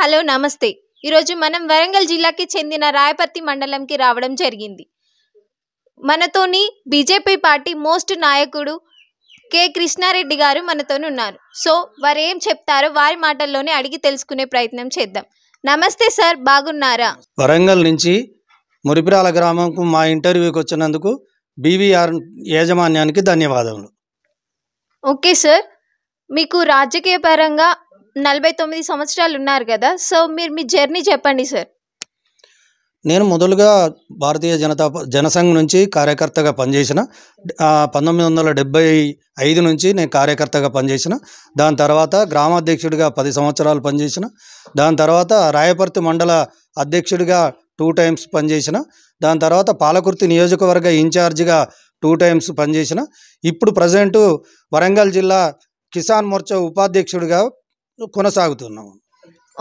hello నమస్తే ఈరోజు మనం వరంగల్ జిల్లాకి చెందిన రాయపర్తి మండలంకి రావడం జరిగింది మనతోని బీజేపీ పార్టీ మోస్ట్ నాయకుడు కె కృష్ణారెడ్డి గారు మనతోని ఉన్నారు సో వారు ఏం చెప్తారో వారి మాటల్లోనే అడిగి తెలుసుకునే ప్రయత్నం చేద్దాం నమస్తే సార్ బాగున్నారా వరంగల్ నుంచి మురిపిరాల గ్రామంకు మా ఇంటర్వ్యూకి వచ్చినందుకు బీవీఆర్ యాజమాన్యానికి ధన్యవాదములు ఓకే సార్ మీకు రాజకీయ పరంగా నలభై తొమ్మిది సంవత్సరాలు ఉన్నారు కదా సో మీరు మీ జర్నీ చెప్పండి సార్ నేను మొదలుగా భారతీయ జనతా జనసంఘ్ నుంచి కార్యకర్తగా పనిచేసిన పంతొమ్మిది వందల డెబ్బై ఐదు నుంచి నేను కార్యకర్తగా పనిచేసిన దాని తర్వాత గ్రామాధ్యక్షుడిగా పది సంవత్సరాలు పనిచేసిన దాని తర్వాత రాయపర్తి మండల అధ్యక్షుడిగా టూ టైమ్స్ పనిచేసిన దాని తర్వాత పాలకుర్తి నియోజకవర్గ ఇన్ఛార్జిగా టూ టైమ్స్ పనిచేసిన ఇప్పుడు ప్రజెంటు వరంగల్ జిల్లా కిసాన్ మోర్చా ఉపాధ్యక్షుడిగా కొనసాగుతున్నాము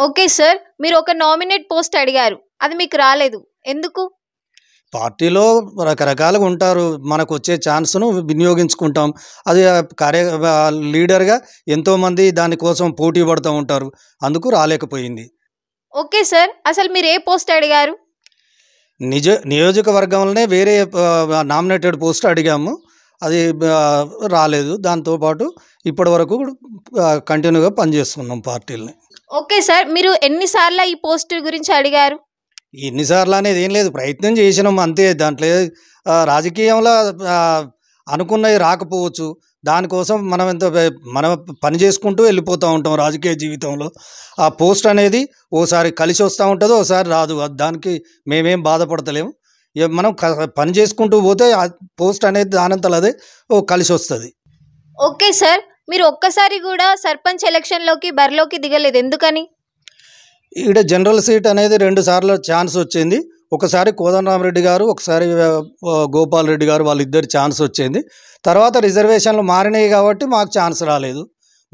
ఓకే సార్ మీరు ఒక నామినేట్ పోస్ట్ అడిగారు అది మీకు రాలేదు ఎందుకు పార్టీలో రకరకాలుగా ఉంటారు మనకు వచ్చే ఛాన్స్ను వినియోగించుకుంటాం అది కార్య లీడర్గా ఎంతోమంది దానికోసం పోటీ పడుతూ ఉంటారు అందుకు రాలేకపోయింది ఓకే సార్ అసలు మీరు ఏ పోస్ట్ అడిగారు నిజ నియోజకవర్గంలోనే వేరే నామినేటెడ్ పోస్ట్ అడిగాము అది రాలేదు దాంతోపాటు ఇప్పటి వరకు కంటిన్యూగా పనిచేస్తున్నాం పార్టీలని ఓకే సార్ మీరు ఎన్నిసార్లు ఈ పోస్ట్ గురించి అడిగారు ఎన్నిసార్లు అనేది ఏం లేదు ప్రయత్నం చేసినాం అంతే దాంట్లో రాజకీయంలో అనుకున్నవి రాకపోవచ్చు దానికోసం మనం ఎంత మనం పని చేసుకుంటూ వెళ్ళిపోతూ ఉంటాం రాజకీయ జీవితంలో ఆ పోస్ట్ అనేది ఓసారి కలిసి వస్తూ ఉంటుందో ఓసారి రాదు దానికి మేమేం బాధపడతలేము మనం పని చేసుకుంటూ పోతే పోస్ట్ అనేది దానంతలు అదే ఓ కలిసి వస్తుంది ఓకే సార్ మీరు ఒక్కసారి కూడా సర్పంచ్ ఎలక్షన్లోకి బరిలోకి దిగలేదు ఎందుకని ఈడ జనరల్ సీట్ అనేది రెండు సార్లు ఛాన్స్ వచ్చింది ఒకసారి కోదండరామరెడ్డి గారు ఒకసారి గోపాల్ రెడ్డి గారు వాళ్ళిద్దరు ఛాన్స్ వచ్చింది తర్వాత రిజర్వేషన్లు మారినాయి కాబట్టి మాకు ఛాన్స్ రాలేదు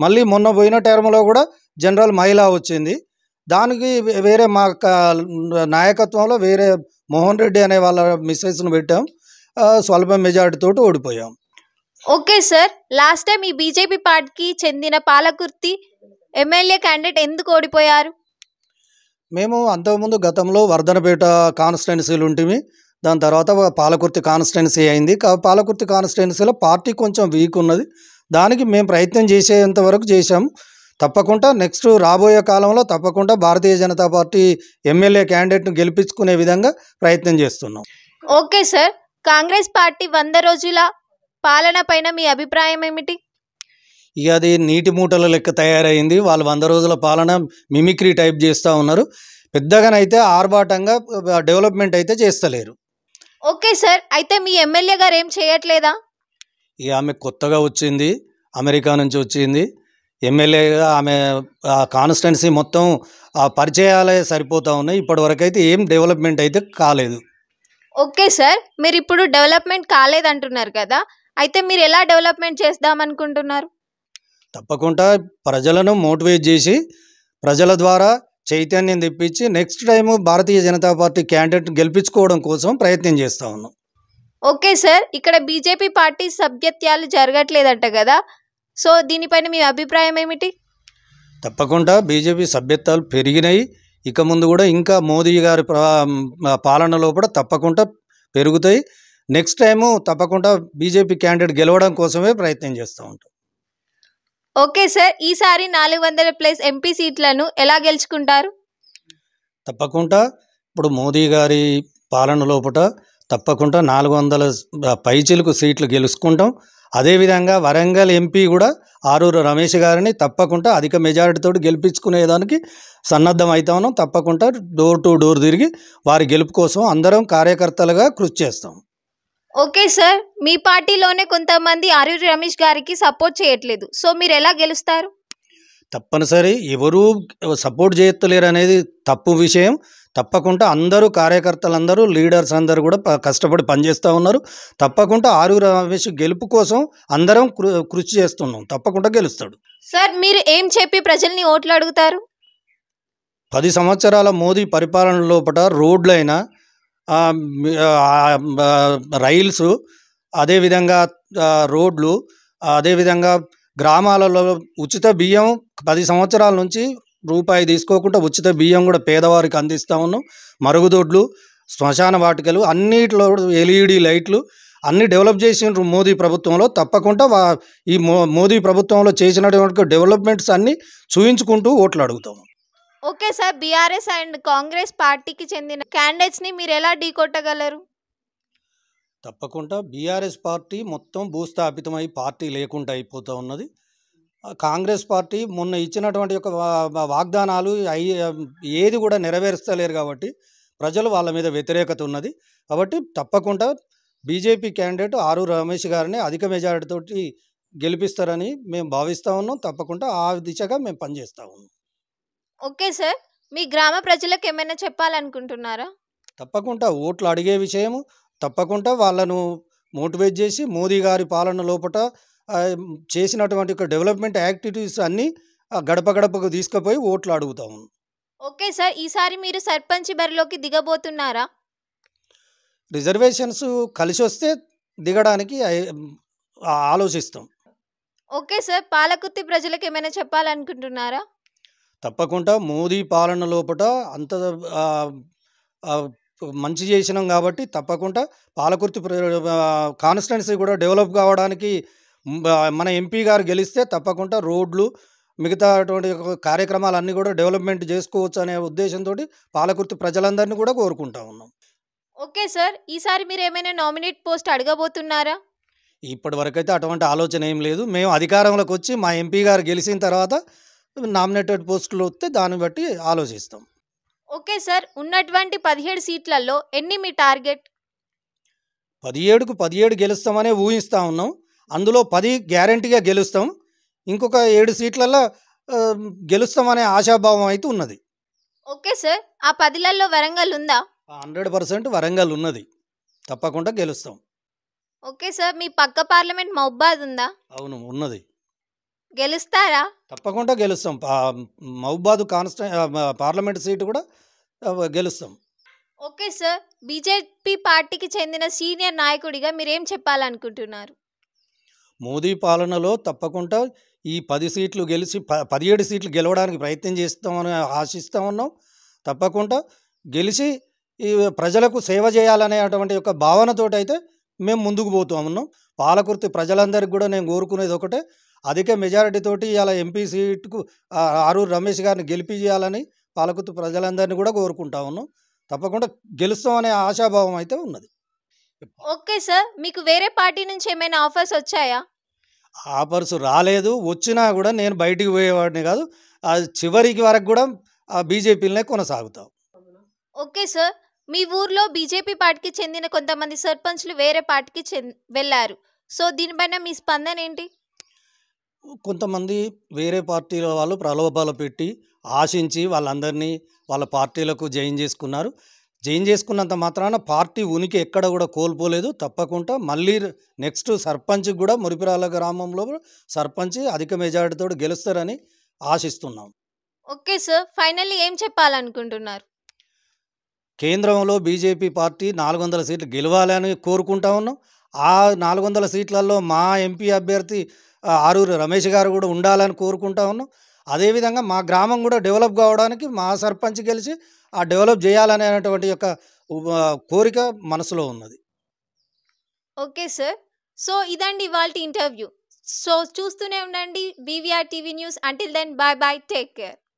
మళ్ళీ మొన్న పోయిన టర్మ్లో కూడా జనరల్ మహిళ వచ్చింది దానికి వేరే మా నాయకత్వంలో వేరే మోహన్ రెడ్డి అనే వాళ్ళ మిస్సెస్ను పెట్టాం స్వల్ప మెజార్టీతో ఓడిపోయాం ఓకే సార్ లాస్ట్ టైం ఈ బీజేపీ పార్టీకి చెందిన పాలకుర్తి ఎమ్మెల్యే క్యాండిడేట్ ఎందుకు ఓడిపోయారు మేము అంతకుముందు గతంలో వర్ధనపేట కాన్స్టిట్యున్సీలు ఉంటుంది దాని తర్వాత పాలకుర్తి కాన్స్టిట్యున్సీ అయింది పాలకుర్తి కాన్స్టిట్యున్సీలో పార్టీ కొంచెం వీక్ ఉన్నది దానికి మేము ప్రయత్నం చేసేంత వరకు చేసాము తప్పకుండా నెక్స్ట్ రాబోయే కాలంలో తప్పకుండా భారతీయ జనతా పార్టీ ఎమ్మెల్యే క్యాండిడేట్ను గెలిపించుకునే విధంగా ప్రయత్నం చేస్తున్నాం ఓకే సార్ కాంగ్రెస్ పార్టీ వంద రోజుల పాలన పైన మీ అభిప్రాయం ఏమిటి ఇక అది నీటి మూటల లెక్క తయారైంది వాళ్ళు వంద రోజుల పాలన మిమిక్రీ టైప్ చేస్తూ ఉన్నారు పెద్దగానైతే ఆర్భాటంగా డెవలప్మెంట్ అయితే చేస్తలేరు ఓకే సార్ అయితే మీ ఎమ్మెల్యే గారు ఏం చేయట్లేదా ఇక ఆమె కొత్తగా వచ్చింది అమెరికా నుంచి వచ్చింది ఎమ్మెల్యేగా ఆమె కాన్స్టెన్సీ మొత్తం ఆ పరిచయాలే సరిపోతూ ఉన్నాయి ఇప్పటివరకైతే ఏం డెవలప్మెంట్ అయితే కాలేదు ఓకే సార్ మీరు ఇప్పుడు డెవలప్మెంట్ కాలేదు అంటున్నారు కదా అయితే మీరు ఎలా డెవలప్మెంట్ చేద్దాం అనుకుంటున్నారు తప్పకుండా ప్రజలను మోటివేట్ చేసి ప్రజల ద్వారా చైతన్యం తెప్పించి next time Bharatiya Janata party candidate గెలిపించుకోవడం కోసం ప్రయత్నం చేస్తా ఉన్నాం ఓకే సార్ ఇక్కడ బీజేపీ పార్టీ సభ్యత్యాలు జరగట్లేదంట కదా సో దీనిపైన మీ అభిప్రాయం ఏమిటి తప్పకుండా బీజేపీ సభ్యత్వాలు పెరిగినాయి ఇక ముందు కూడా ఇంకా మోదీ గారి పాలనలో కూడా తప్పకుండా పెరుగుతాయి నెక్స్ట్ టైము తప్పకుండా బీజేపీ క్యాండిడేట్ గెలవడం కోసమే ప్రయత్నం చేస్తూ ఉంటాం ఓకే సార్ ఈసారి నాలుగు వందల ప్లస్ ఎంపీ సీట్లను ఎలా గెలుచుకుంటారు తప్పకుండా ఇప్పుడు మోదీ గారి పాలన లోపల తప్పకుండా నాలుగు వందల పైచీలకు సీట్లు గెలుచుకుంటాం అదేవిధంగా వరంగల్ ఎంపీ కూడా ఆరూరు రమేష్ గారిని తప్పకుండా అధిక మెజారిటీతో గెలిపించుకునేదానికి సన్నద్ధం ఉన్నాం తప్పకుండా డోర్ టు డోర్ తిరిగి వారి గెలుపు కోసం అందరం కార్యకర్తలుగా కృషి చేస్తాం ఓకే సార్ మీ పార్టీలోనే కొంతమంది ఆరూరు రమేష్ గారికి సపోర్ట్ చేయట్లేదు సో మీరు ఎలా గెలుస్తారు తప్పనిసరి ఎవరూ సపోర్ట్ చేయట్లేరు అనేది తప్పు విషయం తప్పకుండా అందరూ కార్యకర్తలందరూ లీడర్స్ అందరూ కూడా కష్టపడి పనిచేస్తూ ఉన్నారు తప్పకుండా ఆరు రమేష్ గెలుపు కోసం అందరం కృషి చేస్తున్నాం తప్పకుండా గెలుస్తాడు సార్ మీరు ఏం చెప్పి ప్రజల్ని ఓట్లు అడుగుతారు పది సంవత్సరాల మోదీ పరిపాలన లోపల రోడ్లైనా రైల్స్ అదేవిధంగా రోడ్లు అదేవిధంగా గ్రామాలలో ఉచిత బియ్యం పది సంవత్సరాల నుంచి రూపాయి తీసుకోకుండా ఉచిత బియ్యం కూడా పేదవారికి అందిస్తూ ఉన్నాం మరుగుదొడ్లు శ్మశాన వాటికలు అన్నిట్లో ఎల్ఈడి లైట్లు అన్ని డెవలప్ చేసిన మోదీ ప్రభుత్వంలో తప్పకుండా వా ఈ మోదీ ప్రభుత్వంలో చేసినటువంటి డెవలప్మెంట్స్ అన్నీ చూయించుకుంటూ ఓట్లు అడుగుతాము okay sir BRS and Congress పార్టీకి చెందిన క్యాండిడేట్స్ని మీరు ఎలా ఢీకొట్టగలరు తప్పకుండా బీఆర్ఎస్ పార్టీ మొత్తం భూస్థాపితమై పార్టీ లేకుండా అయిపోతూ ఉన్నది కాంగ్రెస్ పార్టీ మొన్న ఇచ్చినటువంటి యొక్క వాగ్దానాలు ఏది కూడా నెరవేర్చలేరు కాబట్టి ప్రజలు వాళ్ళ మీద వ్యతిరేకత ఉన్నది కాబట్టి తప్పకుండా బీజేపీ క్యాండిడేట్ ఆరు రమేష్ గారిని అధిక మెజారిటీతో గెలిపిస్తారని మేము భావిస్తూ ఉన్నాం తప్పకుండా ఆ దిశగా మేము పనిచేస్తూ ఉన్నాం ఓకే సార్ మీ గ్రామ ప్రజలకు ఏమైనా చెప్పాలనుకుంటున్నారా తప్పకుండా ఓట్లు అడిగే విషయం తప్పకుండా వాళ్ళను మోటివేట్ చేసి మోదీ గారి పాలన లోపల చేసినటువంటి డెవలప్మెంట్ యాక్టివిటీస్ అన్నీ గడప గడపకు తీసుకుపోయి ఓట్లు అడుగుతాము ఓకే సార్ ఈసారి మీరు సర్పంచ్ బరిలోకి దిగబోతున్నారా రిజర్వేషన్స్ కలిసి వస్తే దిగడానికి ఆలోచిస్తాం ఓకే సార్ పాలకుర్తి ప్రజలకు ఏమైనా చెప్పాలనుకుంటున్నారా తప్పకుండా మోదీ పాలన లోపల అంత మంచి చేసినాం కాబట్టి తప్పకుండా పాలకుర్తి కాన్స్టిట్యున్సీ కూడా డెవలప్ కావడానికి మన ఎంపీ గారు గెలిస్తే తప్పకుండా రోడ్లు మిగతాటువంటి కార్యక్రమాలన్నీ కూడా డెవలప్మెంట్ చేసుకోవచ్చు అనే ఉద్దేశంతో పాలకుర్తి ప్రజలందరినీ కూడా కోరుకుంటా ఉన్నాం ఓకే సార్ ఈసారి మీరు ఏమైనా నామినేట్ పోస్ట్ అడగబోతున్నారా ఇప్పటి వరకైతే అటువంటి ఆలోచన ఏం లేదు మేము అధికారంలోకి వచ్చి మా ఎంపీ గారు గెలిచిన తర్వాత నామినేటెడ్ పోస్టులు వస్తే దాన్ని బట్టి ఆలోచిస్తాం ఓకే సార్ ఉన్నటువంటి పదిహేడు సీట్లలో ఎన్ని మీ టార్గెట్ పదిహేడుకు పదిహేడు గెలుస్తామనే ఊహిస్తా ఉన్నాం అందులో పది గ్యారంటీగా గెలుస్తాం ఇంకొక ఏడు సీట్లలో గెలుస్తామనే ఆశాభావం అయితే ఉన్నది ఓకే సార్ ఆ పదిలల్లో వరంగల్ ఉందా హండ్రెడ్ పర్సెంట్ వరంగల్ ఉన్నది తప్పకుండా గెలుస్తాం ఓకే సార్ మీ పక్క పార్లమెంట్ మహబాద్ ఉందా అవును ఉన్నది గెలుస్తారా తప్పకుండా గెలుస్తాం పా- మహబాద్ పార్లమెంట్ సీటు కూడా గెలుస్తాం ఓకే సార్ బీజేపీ పార్టీకి చెందిన సీనియర్ నాయకుడిగా మీరేం చెప్పాలనుకుంటున్నారు మోదీ పాలనలో తప్పకుండా ఈ పది సీట్లు గెలిచి ప పదిహేడు సీట్లు గెలవడానికి ప్రయత్నం చేస్తామని ఆశిస్తూ ఉన్నాం తప్పకుండా గెలిచి ఈ ప్రజలకు సేవ చేయాలనేటువంటి యొక్క భావనతోటి అయితే మేము ముందుకు పోతూ ఉన్నాం పాలకుర్తి ప్రజలందరికీ కూడా నేను కోరుకునేది ఒకటే అధిక మెజారిటీతోటి ఇలా ఎంపీ సీట్కు ఆరూరు రమేష్ గారిని చేయాలని పాలకుర్తి ప్రజలందరినీ కూడా కోరుకుంటా ఉన్నాం తప్పకుండా గెలుస్తామనే ఆశాభావం అయితే ఉన్నది ఓకే సార్ మీకు వేరే పార్టీ నుంచి ఏమైనా ఆఫర్స్ వచ్చాయా ఆఫర్స్ రాలేదు వచ్చినా కూడా నేను బయటికి పోయేవాడిని కాదు అది చివరికి వరకు కూడా ఆ బీజేపీలనే కొనసాగుతాం ఓకే సార్ మీ ఊర్లో బీజేపీ పార్టీకి చెందిన కొంతమంది సర్పంచ్లు వేరే పార్టీకి వెళ్ళారు సో దీనిపైన మీ స్పందన ఏంటి కొంతమంది వేరే పార్టీల వాళ్ళు ప్రలోభాలు పెట్టి ఆశించి వాళ్ళందరినీ వాళ్ళ పార్టీలకు జాయిన్ చేసుకున్నారు జైన్ చేసుకున్నంత మాత్రాన పార్టీ ఉనికి ఎక్కడ కూడా కోల్పోలేదు తప్పకుండా మళ్ళీ నెక్స్ట్ సర్పంచ్ కూడా మురిపిరాల గ్రామంలో సర్పంచ్ అధిక మెజార్టీతో గెలుస్తారని ఆశిస్తున్నాం ఓకే సార్ ఫైనల్లీ ఏం చెప్పాలనుకుంటున్నారు కేంద్రంలో బీజేపీ పార్టీ నాలుగు వందల సీట్లు గెలవాలని కోరుకుంటా ఉన్నాం ఆ నాలుగు వందల సీట్లలో మా ఎంపీ అభ్యర్థి ఆరూరు రమేష్ గారు కూడా ఉండాలని కోరుకుంటా ఉన్నాం అదేవిధంగా మా గ్రామం కూడా డెవలప్ కావడానికి మా సర్పంచ్ గెలిచి ఆ డెవలప్ చేయాలనేటువంటి యొక్క కోరిక మనసులో ఉన్నది ఓకే సార్ సో ఇదండి ఇవాళ ఇంటర్వ్యూ సో చూస్తూనే ఉండండి BVR TV news until then bye bye take care